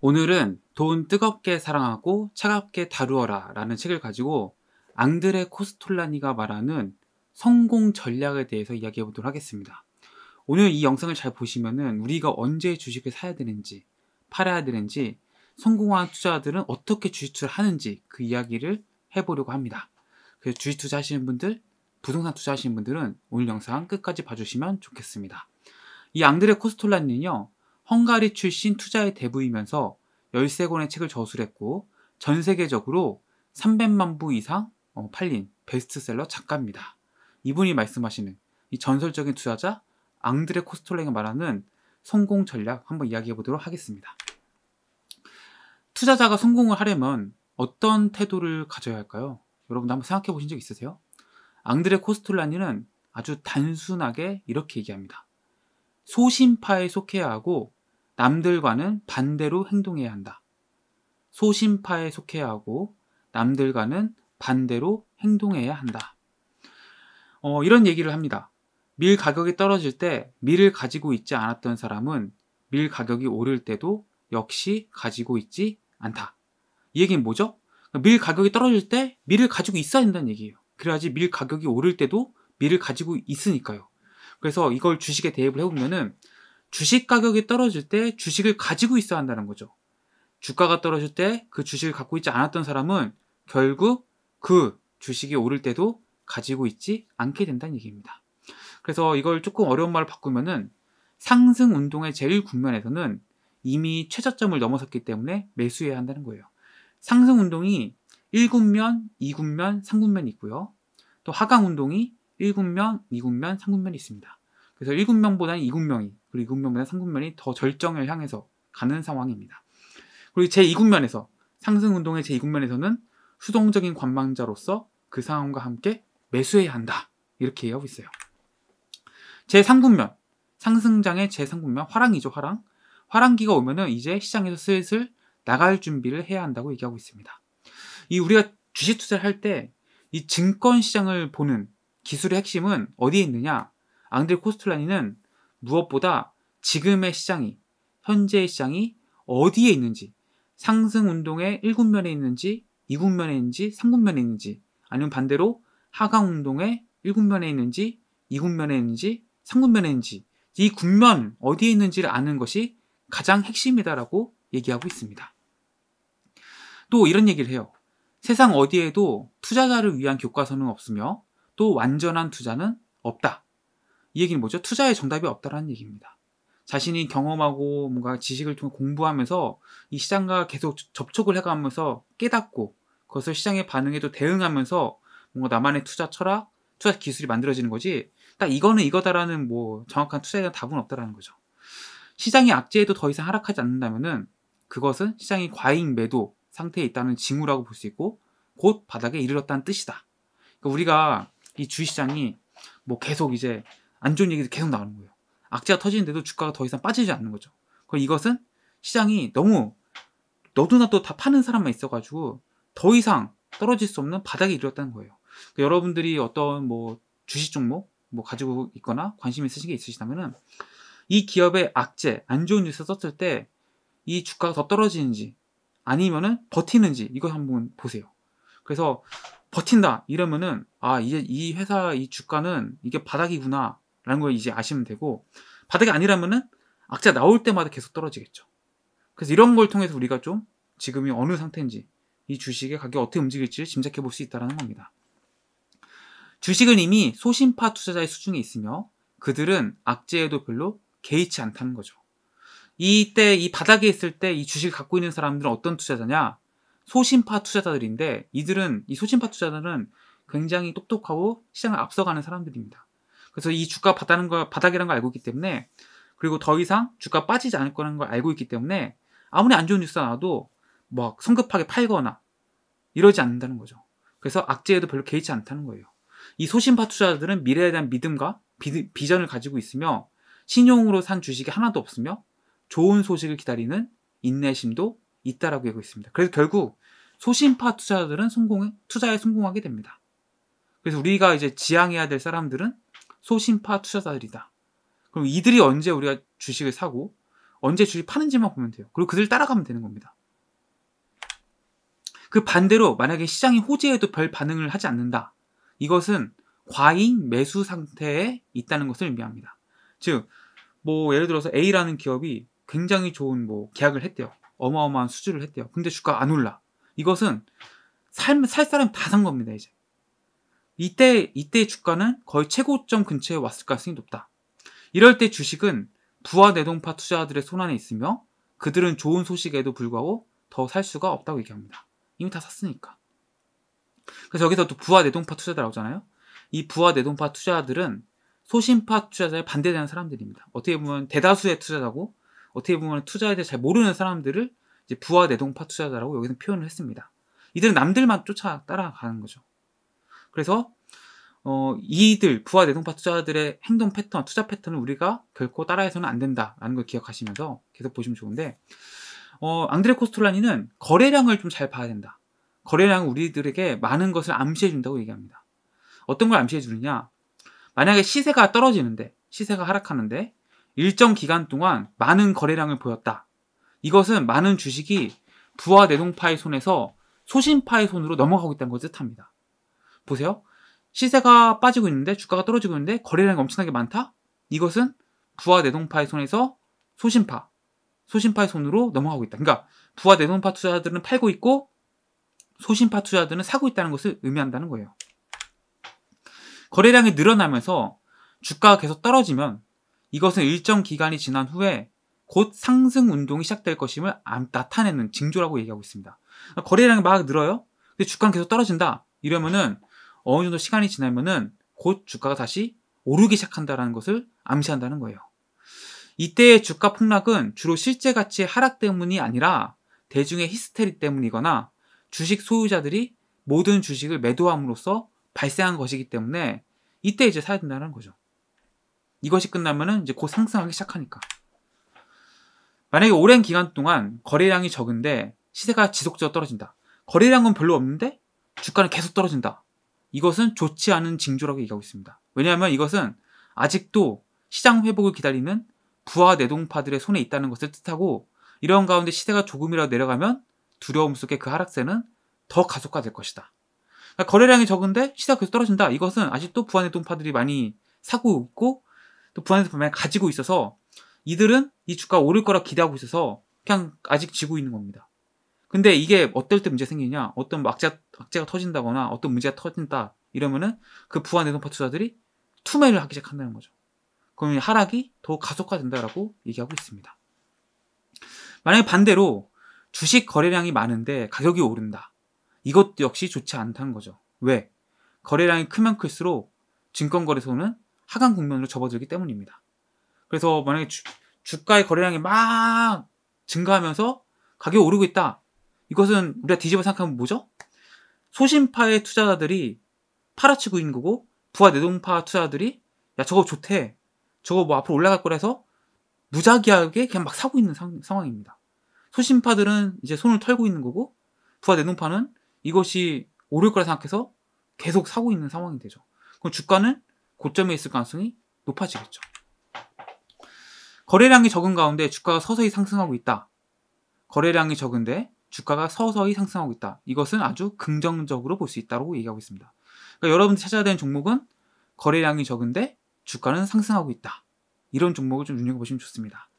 오늘은 돈 뜨겁게 사랑하고 차갑게 다루어라 라는 책을 가지고 앙드레 코스톨라니가 말하는 성공 전략에 대해서 이야기해 보도록 하겠습니다. 오늘 이 영상을 잘 보시면은 우리가 언제 주식을 사야 되는지, 팔아야 되는지, 성공한 투자자들은 어떻게 주식 투자를 하는지 그 이야기를 해보려고 합니다. 그래서 주식 투자 하시는 분들, 부동산 투자 하시는 분들은 오늘 영상 끝까지 봐주시면 좋겠습니다. 이 앙드레 코스톨라니는요, 헝가리 출신 투자의 대부이면서 13권의 책을 저술했고 전 세계적으로 300만 부 이상 어, 팔린 베스트셀러 작가입니다. 이분이 말씀하시는 이 전설적인 투자자 앙드레 코스톨랭이 말하는 성공 전략 한번 이야기해 보도록 하겠습니다. 투자자가 성공을 하려면 어떤 태도를 가져야 할까요? 여러분도 한번 생각해 보신 적 있으세요? 앙드레 코스톨라니는 아주 단순하게 이렇게 얘기합니다. 소신파에 속해야 하고 남들과는 반대로 행동해야 한다. 소심파에 속해야 하고 남들과는 반대로 행동해야 한다. 어, 이런 얘기를 합니다. 밀 가격이 떨어질 때 밀을 가지고 있지 않았던 사람은 밀 가격이 오를 때도 역시 가지고 있지 않다. 이 얘기는 뭐죠? 그러니까 밀 가격이 떨어질 때 밀을 가지고 있어야 된다는 얘기예요. 그래야지 밀 가격이 오를 때도 밀을 가지고 있으니까요. 그래서 이걸 주식에 대입을 해보면은 주식 가격이 떨어질 때 주식을 가지고 있어야 한다는 거죠. 주가가 떨어질 때 그 주식을 갖고 있지 않았던 사람은 결국 그 주식이 오를 때도 가지고 있지 않게 된다는 얘기입니다. 그래서 이걸 조금 어려운 말로 바꾸면은 상승 운동의 제일 국면에서는 이미 최저점을 넘어섰기 때문에 매수해야 한다는 거예요. 상승 운동이 1군면, 2군면, 3군면이 있고요. 또 하강 운동이 1군면, 2군면, 3군면이 있습니다. 그래서 1군명보다는 2군명이 그리고 2군명보다 3군명이 더 절정을 향해서 가는 상황입니다. 그리고 제2군면에서 상승운동의 제2군면에서는 수동적인 관망자로서 그 상황과 함께 매수해야 한다 이렇게 기 하고 있어요. 제3군면 상승장의 제3군면 화랑이죠 화랑 화랑기가 오면은 이제 시장에서 슬슬 나갈 준비를 해야 한다고 얘기하고 있습니다. 이 우리가 주식 투자를 할 때 이 증권 시장을 보는 기술의 핵심은 어디에 있느냐? 앙드레 코스톨라니는 무엇보다 지금의 시장이 현재의 시장이 어디에 있는지 상승 운동의 1군면에 있는지 2군면에 있는지 3군면에 있는지 아니면 반대로 하강 운동의 1군면에 있는지 2군면에 있는지 3군면에 있는지 이 군면 어디에 있는지를 아는 것이 가장 핵심이다라고 얘기하고 있습니다. 또 이런 얘기를 해요. 세상 어디에도 투자자를 위한 교과서는 없으며 또 완전한 투자는 없다. 이 얘기는 뭐죠? 투자에 정답이 없다라는 얘기입니다. 자신이 경험하고 뭔가 지식을 통해 공부하면서 이 시장과 계속 접촉을 해가면서 깨닫고 그것을 시장의 반응에도 대응하면서 뭔가 나만의 투자 철학, 투자 기술이 만들어지는 거지 딱 이거는 이거다라는 뭐 정확한 투자에 대한 답은 없다라는 거죠. 시장이 악재에도 더 이상 하락하지 않는다면은 그것은 시장이 과잉 매도 상태에 있다는 징후라고 볼 수 있고 곧 바닥에 이르렀다는 뜻이다. 그러니까 우리가 이 주식시장이 뭐 계속 이제 안 좋은 얘기도 계속 나오는 거예요. 악재가 터지는데도 주가가 더 이상 빠지지 않는 거죠. 그럼 이것은 시장이 너무 너도나도 다 파는 사람만 있어가지고 더 이상 떨어질 수 없는 바닥에 이르렀다는 거예요. 그러니까 여러분들이 어떤 뭐 주식 종목 뭐 가지고 있거나 관심 있으신 게 있으시다면은 이 기업의 악재, 안 좋은 뉴스 썼을 때 이 주가가 더 떨어지는지 아니면은 버티는지 이거 한번 보세요. 그래서 버틴다 이러면은 아 이제 이 회사 이 주가는 이게 바닥이구나 라는 걸 이제 아시면 되고 바닥이 아니라면은 악재 가 나올 때마다 계속 떨어지겠죠. 그래서 이런 걸 통해서 우리가 좀 지금이 어느 상태인지 이 주식의 가격이 어떻게 움직일지 짐작해 볼 수 있다는 겁니다. 주식은 이미 소신파 투자자의 수중에 있으며 그들은 악재에도 별로 개의치 않다는 거죠. 이때 이 바닥에 있을 때 이 주식을 갖고 있는 사람들은 어떤 투자자냐? 소신파 투자자들인데 이들은 이 소신파 투자자는 굉장히 똑똑하고 시장을 앞서가는 사람들입니다. 그래서 이 주가 바닥이라는 걸, 바닥이라는 걸 알고 있기 때문에 그리고 더 이상 주가 빠지지 않을 거라는 걸 알고 있기 때문에 아무리 안 좋은 뉴스가 나와도 막 성급하게 팔거나 이러지 않는다는 거죠. 그래서 악재에도 별로 개의치 않다는 거예요. 이 소신파 투자자들은 미래에 대한 믿음과 비, 비전을 가지고 있으며 신용으로 산 주식이 하나도 없으며 좋은 소식을 기다리는 인내심도 있다라고 얘기하고 있습니다. 그래서 결국 소신파 투자자들은 성공 투자에 성공하게 됩니다. 그래서 우리가 이제 지향해야 될 사람들은 소신파 투자자들이다. 그럼 이들이 언제 우리가 주식을 사고 언제 주식 파는지만 보면 돼요. 그리고 그들 따라가면 되는 겁니다. 그 반대로 만약에 시장이 호재에도 별 반응을 하지 않는다. 이것은 과잉 매수 상태에 있다는 것을 의미합니다. 즉, 뭐 예를 들어서 A라는 기업이 굉장히 좋은 뭐 계약을 했대요. 어마어마한 수주를 했대요. 근데 주가 안 올라. 이것은 살, 살 사람이 다 산 겁니다, 이제. 이때 이때의 주가는 거의 최고점 근처에 왔을 가능성이 높다. 이럴 때 주식은 부하 내동파 투자자들의 손안에 있으며 그들은 좋은 소식에도 불구하고 더 살 수가 없다고 얘기합니다. 이미 다 샀으니까. 그래서 여기서 또 부하 내동파 투자자 라고하잖아요이 부하 내동파 투자자들은 소신파 투자자에 반대되는 사람들입니다. 어떻게 보면 대다수의 투자자고 어떻게 보면 투자에 대해 잘 모르는 사람들을 부하 내동파 투자자라고 여기서 표현을 했습니다. 이들은 남들만 쫓아 따라가는 거죠. 그래서 어, 이들 부하 내동파 투자들의 행동 패턴, 투자 패턴을 우리가 결코 따라해서는 안 된다라는 걸 기억하시면서 계속 보시면 좋은데 어, 앙드레 코스톨라니는 거래량을 좀 잘 봐야 된다. 거래량은 우리들에게 많은 것을 암시해 준다고 얘기합니다. 어떤 걸 암시해 주느냐? 만약에 시세가 떨어지는데 시세가 하락하는데 일정 기간 동안 많은 거래량을 보였다. 이것은 많은 주식이 부하 내동파의 손에서 소신파의 손으로 넘어가고 있다는 것을 뜻합니다. 보세요. 시세가 빠지고 있는데 주가가 떨어지고 있는데 거래량이 엄청나게 많다? 이것은 부하 내동파의 손에서 소신파, 소신파의 손으로 넘어가고 있다. 그러니까 부하 내동파 투자자들은 팔고 있고 소신파 투자자들은 사고 있다는 것을 의미한다는 거예요. 거래량이 늘어나면서 주가가 계속 떨어지면 이것은 일정 기간이 지난 후에 곧 상승 운동이 시작될 것임을 나타내는 징조라고 얘기하고 있습니다. 거래량이 막 늘어요. 근데 주가는 계속 떨어진다. 이러면은 어느 정도 시간이 지나면은 곧 주가가 다시 오르기 시작한다는 것을 암시한다는 거예요. 이때의 주가 폭락은 주로 실제 가치의 하락 때문이 아니라 대중의 히스테리 때문이거나 주식 소유자들이 모든 주식을 매도함으로써 발생한 것이기 때문에 이때 이제 사야 된다는 거죠. 이것이 끝나면은 이제 곧 상승하기 시작하니까. 만약에 오랜 기간 동안 거래량이 적은데 시세가 지속적으로 떨어진다. 거래량은 별로 없는데 주가는 계속 떨어진다. 이것은 좋지 않은 징조라고 얘기하고 있습니다. 왜냐하면 이것은 아직도 시장 회복을 기다리는 부하 내동파들의 손에 있다는 것을 뜻하고 이런 가운데 시세가 조금이라도 내려가면 두려움 속에 그 하락세는 더 가속화될 것이다. 그러니까 거래량이 적은데 시세가 계속 떨어진다. 이것은 아직도 부하 내동파들이 많이 사고 있고 또 부안에서 보면 가지고 있어서 이들은 이 주가 오를 거라 기대하고 있어서 그냥 아직 지고 있는 겁니다. 근데 이게 어떨 때 문제 생기냐? 어떤 뭐 악재, 악재가 터진다거나 어떤 문제가 터진다 이러면은 그 부하 내돈파 투자들이 투매를 하기 시작한다는 거죠. 그러면 하락이 더 가속화된다라고 얘기하고 있습니다. 만약에 반대로 주식 거래량이 많은데 가격이 오른다. 이것도 역시 좋지 않다는 거죠. 왜? 거래량이 크면 클수록 증권거래소는 하강 국면으로 접어들기 때문입니다. 그래서 만약에 주, 주가의 거래량이 막 증가하면서 가격이 오르고 있다. 이것은 우리가 뒤집어 생각하면 뭐죠? 소신파의 투자자들이 팔아치고 있는 거고 부하 내동파 투자자들이 야 저거 좋대 저거 뭐 앞으로 올라갈 거라서 무작위하게 그냥 막 사고 있는 상, 황입니다 소신파들은 이제 손을 털고 있는 거고 부하 내동파는 이것이 오를 거라 생각해서 계속 사고 있는 상황이 되죠. 그럼 주가는 고점에 있을 가능성이 높아지겠죠. 거래량이 적은 가운데 주가가 서서히 상승하고 있다. 거래량이 적은데 주가가 서서히 상승하고 있다. 이것은 아주 긍정적으로 볼 수 있다고 얘기하고 있습니다. 그러니까 여러분들이 찾아야 되는 종목은 거래량이 적은데 주가는 상승하고 있다. 이런 종목을 좀 눈여겨보시면 좋습니다.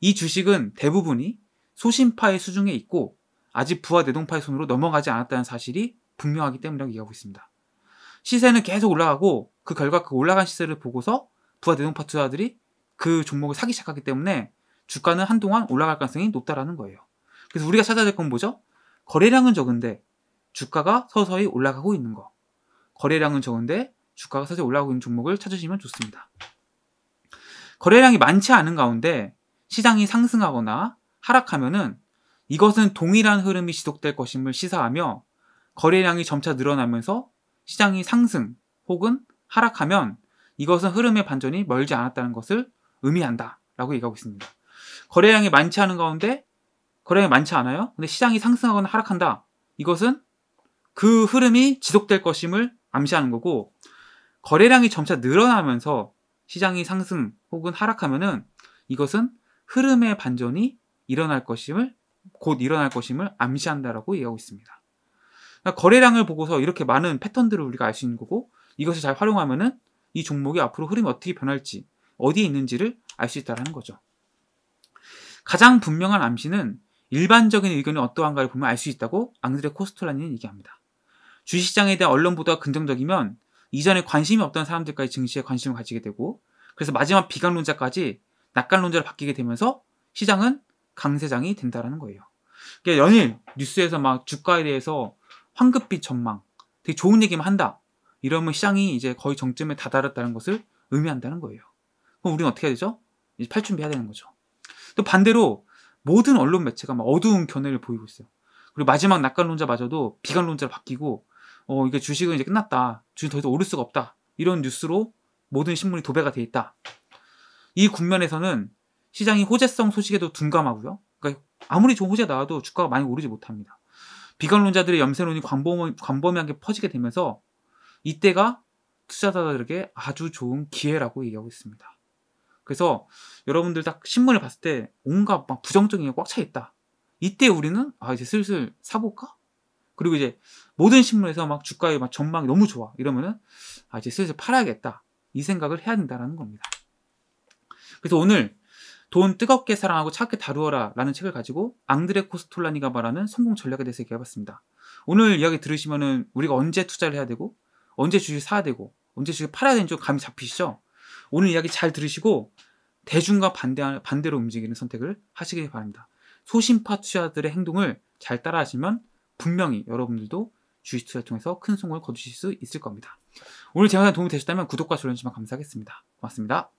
이 주식은 대부분이 소신파의 수중에 있고 아직 부하 대동파의 손으로 넘어가지 않았다는 사실이 분명하기 때문이라고 얘기하고 있습니다. 시세는 계속 올라가고 그 결과 그 올라간 시세를 보고서 부하 대동파 투자들이 그 종목을 사기 시작하기 때문에 주가는 한동안 올라갈 가능성이 높다라는 거예요. 그래서 우리가 찾아야 될 건 뭐죠? 거래량은 적은데 주가가 서서히 올라가고 있는 거. 거래량은 적은데 주가가 서서히 올라가고 있는 종목을 찾으시면 좋습니다. 거래량이 많지 않은 가운데 시장이 상승하거나 하락하면은 이것은 동일한 흐름이 지속될 것임을 시사하며 거래량이 점차 늘어나면서 시장이 상승 혹은 하락하면 이것은 흐름의 반전이 멀지 않았다는 것을 의미한다 라고 얘기하고 있습니다. 거래량이 많지 않은 가운데 거래량이 많지 않아요? 근데 시장이 상승하거나 하락한다. 이것은 그 흐름이 지속될 것임을 암시하는 거고 거래량이 점차 늘어나면서 시장이 상승 혹은 하락하면은 이것은 흐름의 반전이 일어날 것임을 곧 일어날 것임을 암시한다라고 얘기하고 있습니다. 그러니까 거래량을 보고서 이렇게 많은 패턴들을 우리가 알 수 있는 거고 이것을 잘 활용하면은 이 종목이 앞으로 흐름이 어떻게 변할지 어디에 있는지를 알 수 있다라는 거죠. 가장 분명한 암시는 일반적인 의견이 어떠한가를 보면 알 수 있다고 앙드레 코스톨라니는 얘기합니다. 주시장에 대한 언론 보도 긍정적이면 이전에 관심이 없던 사람들까지 증시에 관심을 가지게 되고 그래서 마지막 비관론자까지 낙관론자로 바뀌게 되면서 시장은 강세장이 된다라는 거예요. 그러니까 연일 뉴스에서 막 주가에 대해서 황급빛 전망, 되게 좋은 얘기만 한다. 이러면 시장이 이제 거의 정점에 다다랐다는 것을 의미한다는 거예요. 그럼 우리는 어떻게 해야 되죠? 이제 팔 준비해야 되는 거죠. 또 반대로 모든 언론 매체가 막 어두운 견해를 보이고 있어요. 그리고 마지막 낙관론자마저도 비관론자로 바뀌고 어 이게 주식은 이제 끝났다. 주식 더 이상 오를 수가 없다. 이런 뉴스로 모든 신문이 도배가 돼 있다. 이 국면에서는 시장이 호재성 소식에도 둔감하고요. 그러니까 아무리 좋은 호재 나와도 주가가 많이 오르지 못합니다. 비관론자들의 염세론이 광범, 광범위하게 퍼지게 되면서 이때가 투자자들에게 아주 좋은 기회라고 얘기하고 있습니다. 그래서 여러분들 딱 신문을 봤을 때 온갖 막 부정적인 게 꽉 차 있다. 이때 우리는 아 이제 슬슬 사볼까? 그리고 이제 모든 신문에서 막 주가의 막 전망이 너무 좋아 이러면은 아 이제 슬슬 팔아야겠다 이 생각을 해야 된다라는 겁니다. 그래서 오늘 돈 뜨겁게 사랑하고 차갑게 다루어라 라는 책을 가지고 앙드레 코스톨라니가 말하는 성공 전략에 대해서 얘기해봤습니다. 오늘 이야기 들으시면은 우리가 언제 투자를 해야 되고 언제 주식 사야 되고 언제 주식 팔아야 되는지 감이 잡히시죠? 오늘 이야기 잘 들으시고 대중과 반대, 반대로 움직이는 선택을 하시길 바랍니다. 소신파 투자들의 행동을 잘 따라하시면 분명히 여러분들도 주식 투자를 통해서 큰 성공을 거두실 수 있을 겁니다. 오늘 제 영상 도움이 되셨다면 구독과 좋아요 주시면 감사하겠습니다. 고맙습니다.